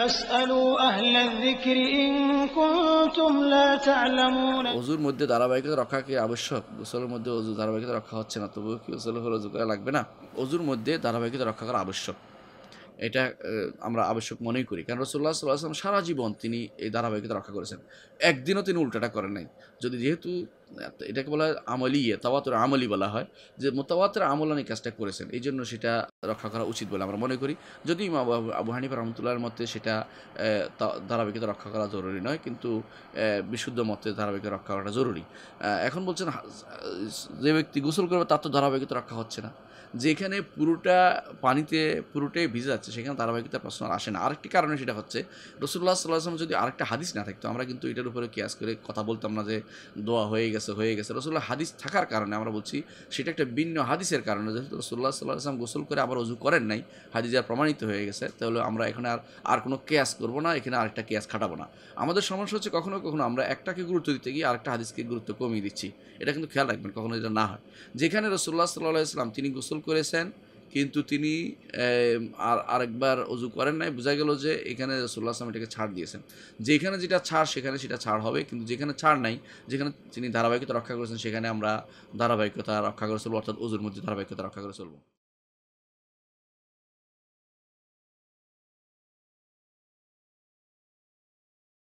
অজুর মধ্যে ধারাবাহিকতা রক্ষা কি আবশ্যক গোসলের মধ্যে অজু ধারাবাহিকতা রক্ষা হচ্ছে না তবুও কি গোসল হলে করা লাগবে না অজুর মধ্যে ধারাবাহিকতা রক্ষা করা আবশ্যক এটা আমরা আবশ্যক মনেই করি কারণ রসুল্লাহ আসলাম সারা জীবন তিনি এই ধারাবাহিকতা রক্ষা করেছেন একদিনও তিনি উল্টাটা করেন নাই যদি যেহেতু এটাকে বলা হয় ইয়ে তাওয়াতের আমলি বলা হয় যে আমল আমলানি কাজটা করেছেন এই জন্য সেটা রক্ষা করা উচিত বলে আমরা মনে করি যদি আবু হানিফ রহমতুল্লাহর মতে সেটা ধারাবাহিকতা রক্ষা করা জরুরি নয় কিন্তু বিশুদ্ধ মতে ধারাবাহিকতা রক্ষা করাটা জরুরি এখন বলছেন যে ব্যক্তি গোসল করবে তার তো ধারাবাহিকতা রক্ষা হচ্ছে না যেখানে পুরোটা পানিতে পুরোটাই ভিজে যাচ্ছে সেখানে ধারাবাহিকতা প্রশ্ন আসে না আরেকটি কারণে সেটা হচ্ছে রসুল্লাহ সাল্লাহাম যদি আরেকটা হাদিস না থাকতো আমরা কিন্তু এটার উপরে কেয়াস করে কথা বলতাম না যে দোয়া হয়ে গেছে হয়ে গেছে রসুল্লাহ হাদিস থাকার কারণে আমরা বলছি সেটা একটা ভিন্ন হাদিসের কারণে যেহেতু রসুল্লাহ আসলাম গোসল করে আবার অজু করেন নাই হাদিস আর প্রমাণিত হয়ে গেছে তাহলে আমরা এখানে আর আর কোনো কেয়াস করবো না এখানে আরেকটা কেয়াস খাটাবো না আমাদের সমস্যা হচ্ছে কখনো কখনো আমরা একটাকে গুরুত্ব দিতে গিয়ে আরেকটা হাদিসকে গুরুত্ব কমিয়ে দিচ্ছি এটা কিন্তু খেয়াল রাখবেন কখনো এটা না হয় যেখানে রসুল্লাহ সাল্লাহ ইসলাম তিনি গোসল গোসল করেছেন কিন্তু তিনি আর আরেকবার অজু করেন নাই বোঝা গেল যে এখানে রসুল্লাহ আসলাম এটাকে ছাড় দিয়েছেন যেখানে যেটা ছাড় সেখানে সেটা ছাড় হবে কিন্তু যেখানে ছাড় নাই যেখানে তিনি ধারাবাহিকতা রক্ষা করেছেন সেখানে আমরা ধারাবাহিকতা রক্ষা করে চলবো অর্থাৎ অজুর মধ্যে ধারাবাহিকতা রক্ষা করে চলবো